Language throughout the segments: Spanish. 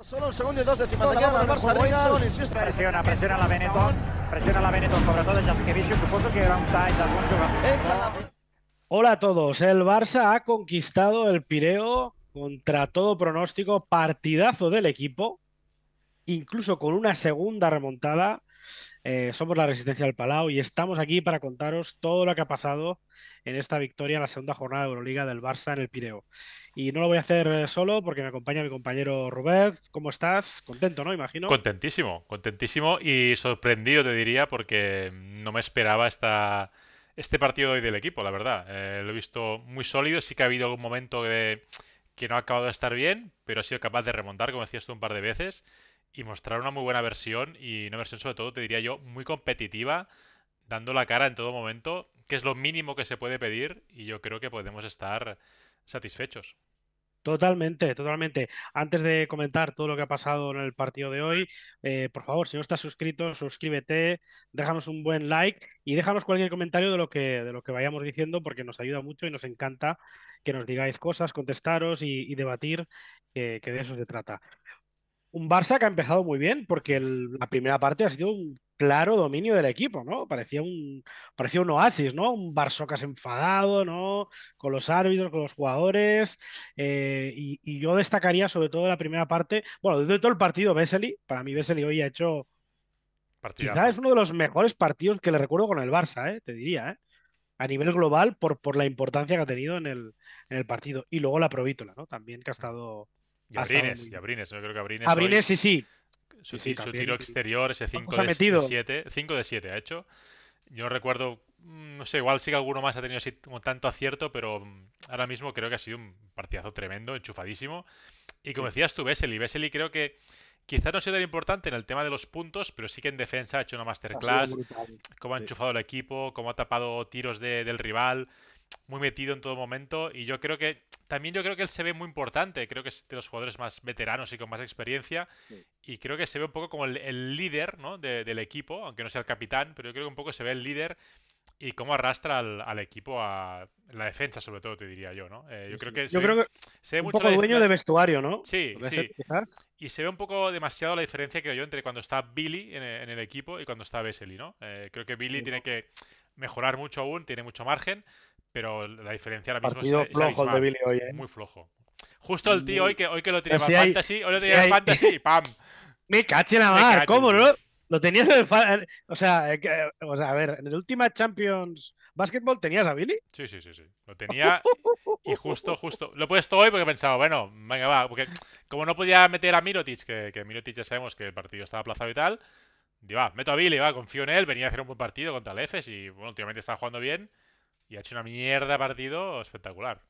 Solo un segundo y dos décimas. Aquí el Presiona, presiona la Benetton. Presiona la Benetton, sobre todo el Por supuesto que era un time Hola a todos. El Barça ha conquistado el Pireo contra todo pronóstico. Partidazo del equipo. Incluso con una segunda remontada eh, somos la Resistencia del Palau y estamos aquí para contaros todo lo que ha pasado en esta victoria en la segunda jornada de Euroliga del Barça en el Pireo. Y no lo voy a hacer eh, solo porque me acompaña mi compañero Robert. ¿Cómo estás? Contento, ¿no? Imagino. Contentísimo, contentísimo y sorprendido te diría porque no me esperaba esta, este partido hoy del equipo, la verdad. Eh, lo he visto muy sólido, sí que ha habido algún momento que no ha acabado de estar bien, pero ha sido capaz de remontar, como decías tú un par de veces y mostrar una muy buena versión y una versión sobre todo, te diría yo, muy competitiva, dando la cara en todo momento, que es lo mínimo que se puede pedir y yo creo que podemos estar satisfechos. Totalmente, totalmente. Antes de comentar todo lo que ha pasado en el partido de hoy, eh, por favor, si no estás suscrito, suscríbete, déjanos un buen like y déjanos cualquier comentario de lo que, de lo que vayamos diciendo porque nos ayuda mucho y nos encanta que nos digáis cosas, contestaros y, debatir, que de eso se trata un Barça que ha empezado muy bien, porque la primera parte ha sido un claro dominio del equipo, ¿no? Parecía un, parecía un oasis, ¿no? Un Barsocas enfadado, ¿no? Con los árbitros, con los jugadores. Eh, y, yo destacaría sobre todo la primera parte, bueno, de todo el partido, Vesely, para mí Vesely hoy ha hecho... Quizás es uno de los mejores partidos que le recuerdo con el Barça, ¿eh? te diría, ¿eh? a nivel global por, por la importancia que ha tenido en el, en el partido. Y luego la Provítola, ¿no? También que ha estado y Abrines, y Abrines, yo creo que Abrines. Abrines, sí, sí. Su, tiro exterior, ese 5 de 7. 5 de 7 ha hecho. Yo recuerdo, mm, no sé, igual sí que alguno más ha tenido así como tanto acierto, pero mm, ahora mismo creo que ha sido un partidazo tremendo, enchufadísimo. Y como decías tú, Vesely, Vesely creo que quizás no ha sido tan importante en el tema de los puntos, pero sí que en defensa ha hecho una masterclass, cómo ha enchufado el equipo, cómo ha tapado tiros del rival muy metido en todo momento y yo creo que también yo creo que él se ve muy importante, creo que es de los jugadores más veteranos y con más experiencia y creo que se ve un poco como el, líder ¿no? del equipo, aunque no sea el capitán, pero yo creo que un poco se ve el líder y cómo arrastra al, equipo a la defensa sobre todo, te diría yo, ¿no? Eh, yo creo que, yo creo se ve un mucho poco dueño de vestuario, ¿no? Sí, Y se ve un poco demasiado la diferencia, creo yo, entre cuando está Billy en, e, el equipo y cuando está Vesely, ¿no? Eh, creo que Billy tiene que mejorar mucho aún, tiene mucho margen pero la diferencia ahora mismo Partido es, flojo el de Billy hoy, ¿eh? Muy flojo. Justo el tío hoy que, hoy que lo tenía en Fantasy, hoy lo tenía en Fantasy y ¡pam! Me caché la mar, ¿cómo no? Lo tenías en el o sea, eh, eh, o sea, a ver, en el último Champions Basketball tenías a Billy. Sí, sí, sí, sí. Lo tenía y justo, justo. Lo he puesto hoy porque he pensado, bueno, venga, va, porque como no podía meter a Mirotic, que, que Mirotic ya sabemos que el partido estaba aplazado y tal, digo, va, meto a Billy, va, confío en él, venía a hacer un buen partido contra el EFES y bueno, últimamente está jugando bien. Y ha hecho una mierda partido espectacular.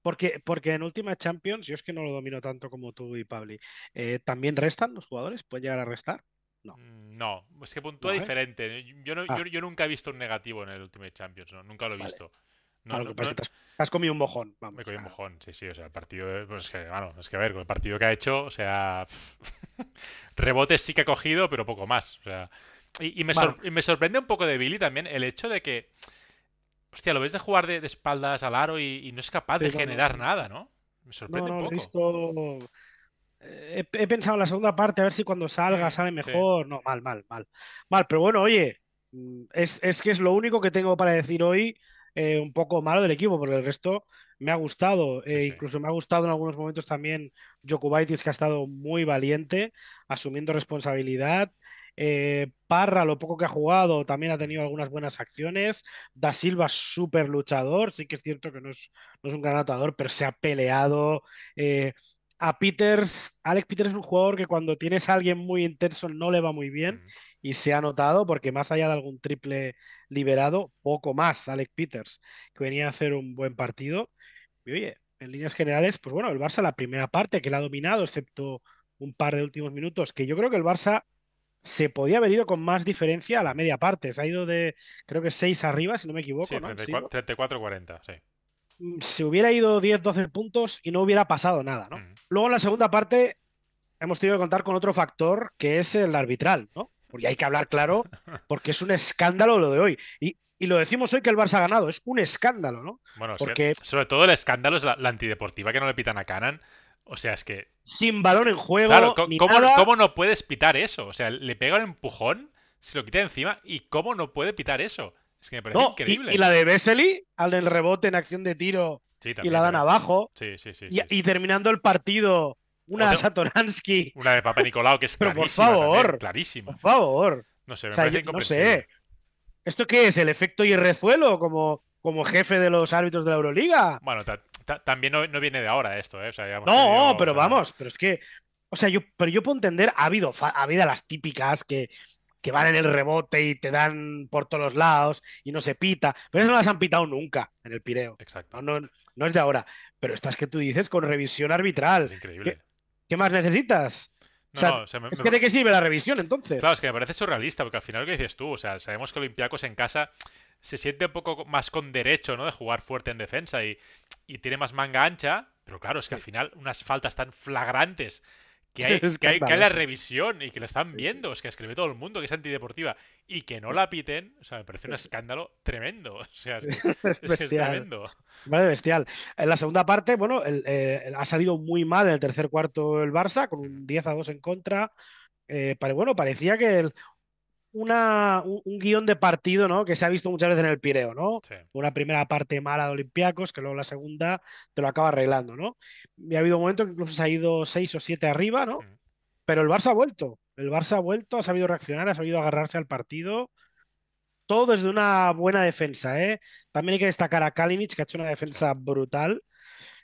Porque, porque en última Champions, yo es que no lo domino tanto como tú y Pabli, eh, ¿también restan los jugadores? ¿Pueden llegar a restar? No. Mm, es que puntúa eh? diferente. Yo, ah. yo, nunca he visto un negativo en el Ultimate Champions, ¿no? nunca lo he visto. has, comido un mojón. me he comido un mojón, sí, sí. O sea, el partido. Pues que, bueno, es que a ver, con el partido que ha hecho, o sea. rebotes sí que ha cogido, pero poco más. y, me sorprende un poco de Billy también el hecho de que. Hostia, lo ves de jugar de, espaldas al aro y, no es capaz de generar nada, ¿no? Me sorprende un poco. Eh, he, pensado en la segunda parte, a ver si cuando salga sale mejor. No, mal, mal, mal. Mal, pero bueno, oye, mm, es, que es lo único que tengo para decir hoy, eh, un poco malo del equipo, porque el resto me ha gustado. Eh, incluso me ha gustado en algunos momentos también Jokubaitis, que ha estado muy valiente, asumiendo responsabilidad. Eh, Parra, lo poco que ha jugado, también ha tenido algunas buenas acciones. Da Silva, súper luchador. Sí que es cierto que no es, no es, un gran atador, pero se ha peleado. Eh, a Peters, Alex Peters es un jugador que cuando tienes a alguien muy intenso no le va muy bien y se ha notado porque más allá de algún triple liberado, poco más Alex Peters, que venía a hacer un buen partido. Y oye, en líneas generales, pues bueno, el Barça la primera parte que la ha dominado, excepto un par de últimos minutos, que yo creo que el Barça se podía haber ido con más diferencia a la media parte. Se ha ido de, creo que 6 arriba, si no me equivoco. Sí, 34 34-40, sí. Mm, se hubiera ido 10-12 puntos y no hubiera pasado nada, ¿no? Luego en la segunda parte hemos tenido que contar con otro factor que es el arbitral, ¿no? Y hay que hablar claro, porque es un escándalo lo de hoy. Y, lo decimos hoy que el Barça ha ganado, es un escándalo, ¿no? Bueno, porque... sobre todo el escándalo es la, la antideportiva que no le pitan a Canan o sea, es que. Sin valor en juego. ¿cómo, no puedes pitar eso? O sea, le pega un empujón, se lo quita encima y ¿cómo no puede pitar eso? Es que me parece increíble. Y, la de Vesely, al del rebote en acción de tiro y la dan abajo. Sí, sí, sí y, terminando el partido, una de Satoransky. Una de Papa Nicolau, que es Pero por favor. Por favor. No sé, me parece incomprensible No sé. ¿Esto qué es? ¿El efecto y el rezuelo? Como como jefe de los árbitros de la Euroliga. Bueno, tal también no, viene de ahora esto, ¿eh? no, pero pues, vamos, eh. pero es que. O sea, yo, pero yo puedo entender, ha habido, ha habido las típicas que, van en el rebote y te dan por todos los lados y no se pita. Pero eso no las han pitado nunca en el Pireo. Exacto. No, es de ahora. Pero estas que tú dices con revisión arbitral. increíble. ¿Qué, más necesitas? No, o es que de qué sirve la revisión entonces. Claro, es que me parece surrealista, porque al final lo que dices tú, o sea, sabemos que Olympiacos en casa se siente un poco más con derecho, ¿no? De jugar fuerte en defensa y, y tiene más manga ancha, pero claro, es que al final unas faltas tan flagrantes que hay, que hay, la revisión y que la están viendo, es que escribe todo el mundo que es antideportiva y que no la piten, o sea, me parece un escándalo tremendo, o sea, es, tremendo. Vale, bestial. En la segunda parte, bueno, eh, ha salido muy mal en el tercer cuarto el Barça, con un 10 a 2 en contra. Eh, pero bueno, parecía que el una, un, guión de partido, ¿no? Que se ha visto muchas veces en el Pireo, ¿no? Una primera parte mala de Olympiacos, que luego la segunda te lo acaba arreglando, ¿no? Y ha habido momentos que incluso se ha ido seis o siete arriba, ¿no? Pero el Barça ha vuelto. El Barça ha vuelto, ha sabido reaccionar, ha sabido agarrarse al partido. Todo desde una buena defensa, ¿eh? También hay que destacar a Kalinic, que ha hecho una defensa brutal.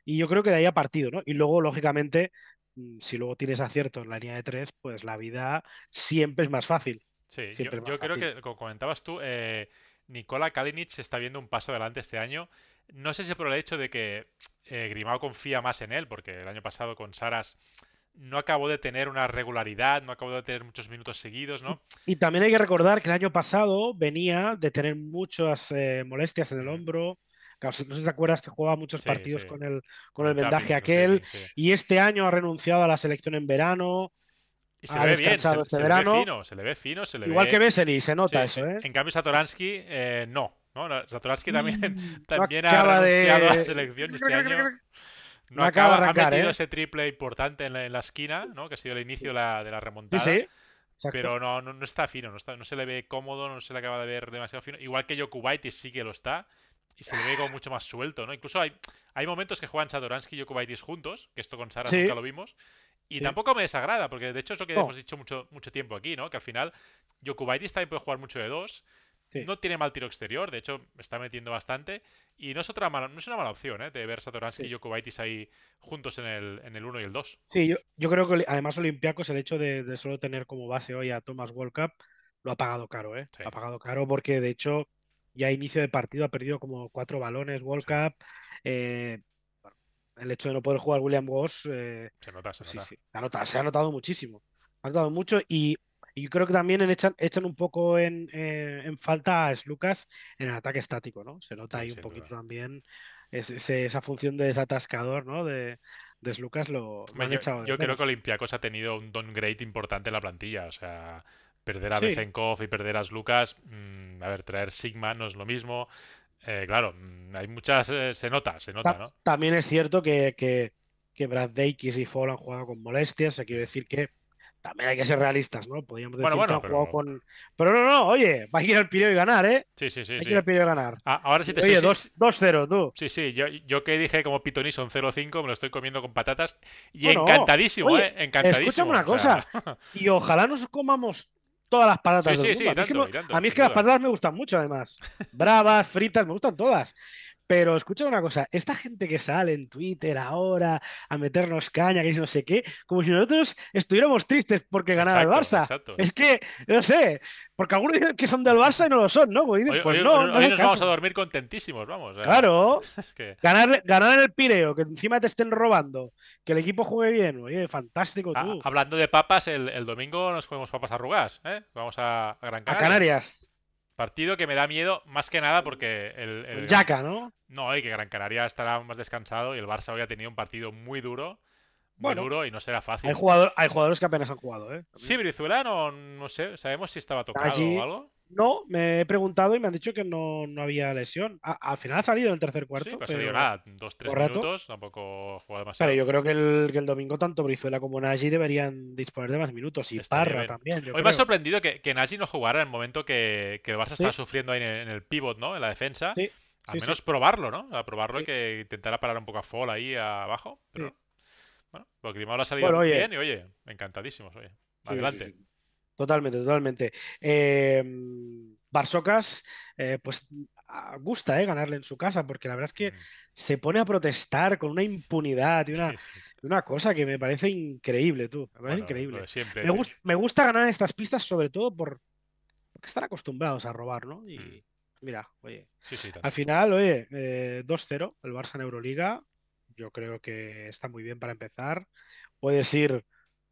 Y yo creo que de ahí ha partido, ¿no? Y luego, lógicamente, mm, si luego tienes acierto en la línea de tres, pues la vida siempre es más fácil. Sí, yo, creo que, como comentabas tú, eh, Nicola se está viendo un paso adelante este año. No sé si por el hecho de que eh, Grimao confía más en él, porque el año pasado con Saras no acabó de tener una regularidad, no acabó de tener muchos minutos seguidos, ¿no? Y también hay que recordar que el año pasado venía de tener muchas eh, molestias en el hombro. No sé si te acuerdas que jugaba muchos partidos con el, con el vendaje aquel. Y este año ha renunciado a la selección en verano. Y este se le ve bien, se, Le ve fino, se le ve fino, Igual que Vesely, se nota eso, ¿eh? En cambio, Satoransky, eh, no. Satoransky también, mm, ha renunciado a la selección este año. No, acaba, ha metido ¿eh? ese triple importante en la, esquina, ¿no? Que ha sido el inicio de la, remontada. Sí, Pero no, no, está fino, no, se le ve cómodo, no se le acaba de ver demasiado fino. Igual que Jokubaitis sí que lo está. Y se le ve como mucho más suelto, ¿no? Incluso hay, hay momentos que juegan Satoransky y Jokubaitis juntos, que esto con Sara nunca lo vimos. Y tampoco me desagrada, porque de hecho es lo que hemos dicho mucho, mucho tiempo aquí, ¿no? Que al final Yokubaitis también puede jugar mucho de dos. No tiene mal tiro exterior, de hecho está metiendo bastante. Y no es, otra mala, no es una mala opción, ¿eh? De ver Satoransky y Yokubaitis ahí juntos en el, en el y el dos. Sí, yo, creo que además Olympiacos, el hecho de, solo tener como base hoy a Thomas World Cup, lo ha pagado caro, ¿eh? Ha pagado caro porque de hecho ya a inicio de partido ha perdido como cuatro balones World Cup. Eh, el hecho de no poder jugar William Boss. Eh, se nota, se Se, ha notado muchísimo. Ha notado mucho y, y creo que también echan, un poco en, eh, falta a Lucas en el ataque estático, ¿no? Se nota ahí un poquito también esa función de desatascador, ¿no? De, de Lucas lo, yo, echado. Yo creo que Olympiacos ha tenido un downgrade importante en la plantilla, o sea. Perder a Bezenkov y perder a Lucas, mm, a ver, traer Sigma no es lo mismo. Eh, claro, hay muchas, eh, se nota, se nota, ¿no? También es cierto que, que, que Brad Davis y Fall han jugado con molestias, o sea, quiero decir que también hay que ser realistas, ¿no? Podríamos decir que han jugado con. Pero no, no, oye, va a ir al Pireo y ganar, ¿eh? Sí, sí, sí. Hay que ir al Pireo y ganar. Ah, ahora sí te Oye, 2-0, tú. Sí, sí, yo, yo que dije como son 0-5, me lo estoy comiendo con patatas y encantadísimo, ¿eh? Encantadísimo. Escúchame una cosa, y ojalá nos comamos todas las patatas. a, mí es que, a mí es que las patatas me gustan mucho, además. Bravas, fritas, me gustan todas. Pero escucha una cosa, esta gente que sale en Twitter ahora a meternos caña, que es no sé qué, como si nosotros estuviéramos tristes porque ganara el Barça. Es que, no sé, porque algunos dicen que son del Barça y no lo son, ¿no? Pues, no, nos vamos a dormir contentísimos, vamos. Eh. Claro. ganar, ganar en el Pireo, que encima te estén robando, que el equipo juegue bien, oye, fantástico ah, tú. hablando de papas, el, domingo nos comemos papas arrugas, ¿eh? Vamos a, Gran Canaria. A Canarias. Partido que me da miedo, más que nada porque el... el Yaca, ¿no? No, y que Gran Canaria estará más descansado y el Barça hoy ha tenido un partido muy duro. Muy duro y no será fácil. Hay, jugador, hay jugadores que apenas han jugado, ¿eh? Sí, Brizuela no, no sé, sabemos si estaba tocado o algo. No, me he preguntado y me han dicho que no, había lesión. al final ha salido en el tercer cuarto. Sí, pues ha salido nada, dos, tres minutos, tampoco jugado demasiado. Pero yo creo que el, domingo tanto Brizuela como Nagy deberían disponer de más minutos y Parra también. Hoy me ha sorprendido que, que, Nagy no jugara en el momento que, que el Barça sufriendo ahí en el, pivot, ¿no? En la defensa. Sí, al menos probarlo, ¿no? A probarlo y que intentara parar un poco a Fall ahí abajo. Pero bueno, porque ha salido bueno, bien y oye, encantadísimos, oye. Adelante. Totalmente, totalmente. Barsocas, em, eh, pues gusta eh, ganarle en su casa, porque la verdad es que mm. se pone a protestar con una impunidad y una, una cosa que me parece increíble, tú. Me increíble. me, gusta ganar estas pistas, sobre todo por, estar están acostumbrados a robar, ¿no? Mm. Y mira, oye. al final, oye, 2-0, eh, el Barça en Euroliga. Yo creo que está muy bien para empezar. Puedes ir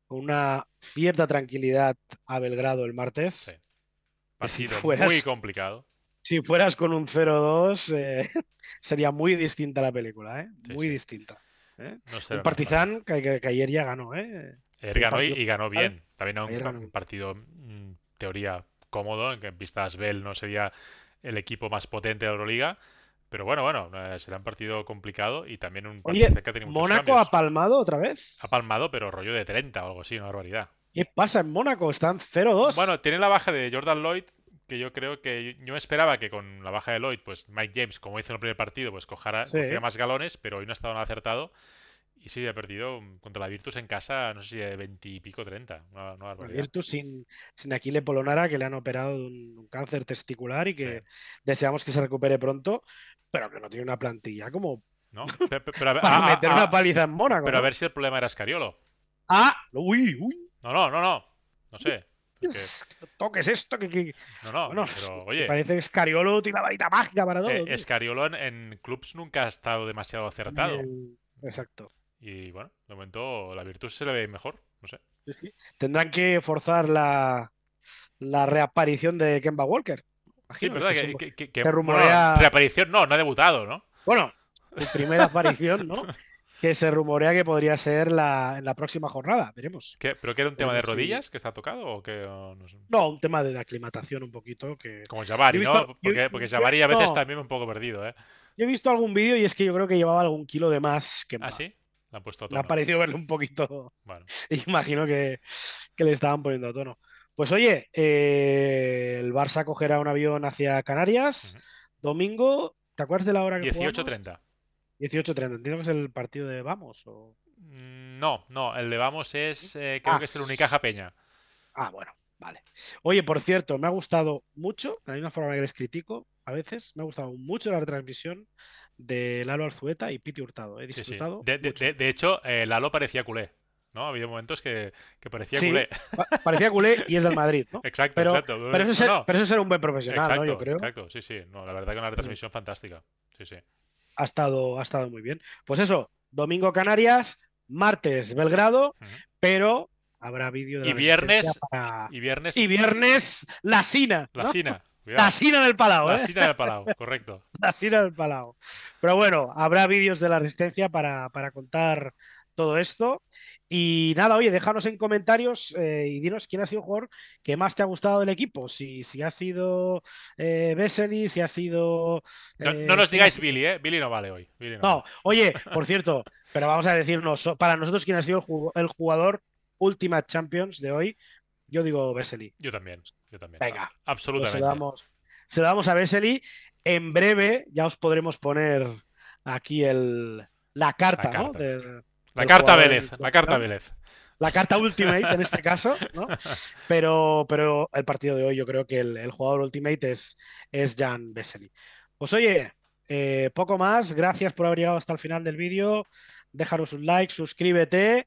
con una cierta tranquilidad a Belgrado el martes. Sí. sido muy complicado. Si fueras con un 0-2, eh, sería muy distinta la película, ¿eh? muy distinta. ¿eh? un Partizan que, ayer ya ganó, ¿eh? ganó y, ganó bien. También un, un partido, en mm, teoría, cómodo, en que en pistas Bell no sería el equipo más potente de Euroliga pero bueno, bueno, eh, será un partido complicado y también un partido que ¿Mónaco ha palmado otra vez? Ha palmado, pero rollo de 30 o algo así, una barbaridad. ¿Qué pasa en Mónaco? Están 0-2. Bueno, tiene la baja de Jordan Lloyd, que yo creo que yo esperaba que con la baja de Lloyd, pues Mike James, como hizo en el primer partido, pues cojara, más galones, pero hoy no ha estado nada acertado. Y sí, ha perdido mm, contra la Virtus en casa, no sé si de veintipico o pico, 30. la Virtus sin, sin Aquile Polonara, que le han operado de un, cáncer testicular y que deseamos que se recupere pronto, pero que no tiene una plantilla como. ¿No? a para meter una paliza en Mónaco. Pero a ver si el problema era Scariolo. Ah, uy, uy. No, no, no, no. No sé. Porque... toques esto que, no no pero oye parece que Scariolo tiene la varita mágica para eh, todo Scariolo Escariolo en, clubs nunca ha estado demasiado acertado exacto y bueno, de momento la Virtus se le ve mejor, no sé. Tendrán que forzar la, reaparición de Kemba Walker. sí, verdad, que, que, que, reaparición no, no ha debutado, ¿no? Bueno, primera aparición, ¿no? que se rumorea que podría ser en la próxima jornada, veremos. ¿Pero que era un tema de rodillas que está tocado o que no, un tema de aclimatación un poquito que... Como Jabari, ¿no? Porque, Jabari a veces también un poco perdido, ¿eh? Yo he visto algún vídeo y es que yo creo que llevaba algún kilo de más que... ¿Ah, sí? puesto Me ha parecido verle un poquito. Bueno. Imagino que, le estaban poniendo a tono. Pues oye, eh, el Barça cogerá un avión hacia Canarias. Domingo, ¿te acuerdas de la hora que 18.30. 18.30, entiendo que es el partido de Vamos. O... Mm, no, no, el de Vamos es, eh, creo ah, que es el Unicaja Peña. Ah, bueno, vale. Oye, por cierto, me ha gustado mucho, de la misma forma que les critico a veces, me ha gustado mucho la retransmisión de Lalo Arzueta y Piti Hurtado. He disfrutado. De, hecho, eh, Lalo parecía culé. ¿no? Había momentos que, parecía culé. parecía culé y es del Madrid, Exacto, pero, exacto. Pero eso, es, ser un buen profesional, Yo creo. Exacto, sí, sí. la verdad que una retransmisión mm. fantástica. Ha estado, ha estado muy bien. Pues eso, domingo Canarias, martes Belgrado, pero habrá vídeo de y viernes y viernes y viernes la Sina la Sina la Sina del Palau, ¿eh? correcto. La del palao. Pero bueno, habrá vídeos de la Resistencia para, contar todo esto. Y nada, oye, déjanos en comentarios eh, y dinos quién ha sido el jugador que más te ha gustado del equipo. Si, si ha sido eh, Vesely, si ha sido. no, eh, nos digáis Billy, ¿eh? Billy no vale hoy. no, oye, por cierto, pero vamos a decirnos, para nosotros, quién ha sido el jugador Ultimate Champions de hoy, yo digo Vesely. Yo también, yo también. Venga. Absolutamente. Pues se, lo damos, a Vesely. En breve ya os podremos poner aquí el, la carta, la carta. ¿no? la, carta Vélez, la carta Vélez, la carta Ultimate en este caso, ¿no? Pero, pero el partido de hoy yo creo que el, jugador Ultimate es, es Jan Vesely. Pues oye, eh, poco más, gracias por haber llegado hasta el final del vídeo. Déjanos un like, suscríbete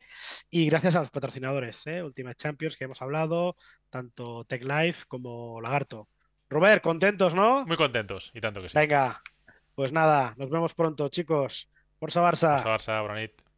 y gracias a los patrocinadores, ¿eh? Ultimate Champions que hemos hablado, tanto Tech Life como Lagarto. Robert, contentos, ¿no? Muy contentos y tanto que sí. Venga, pues nada, nos vemos pronto, chicos. Por Barça. Forza Bronit.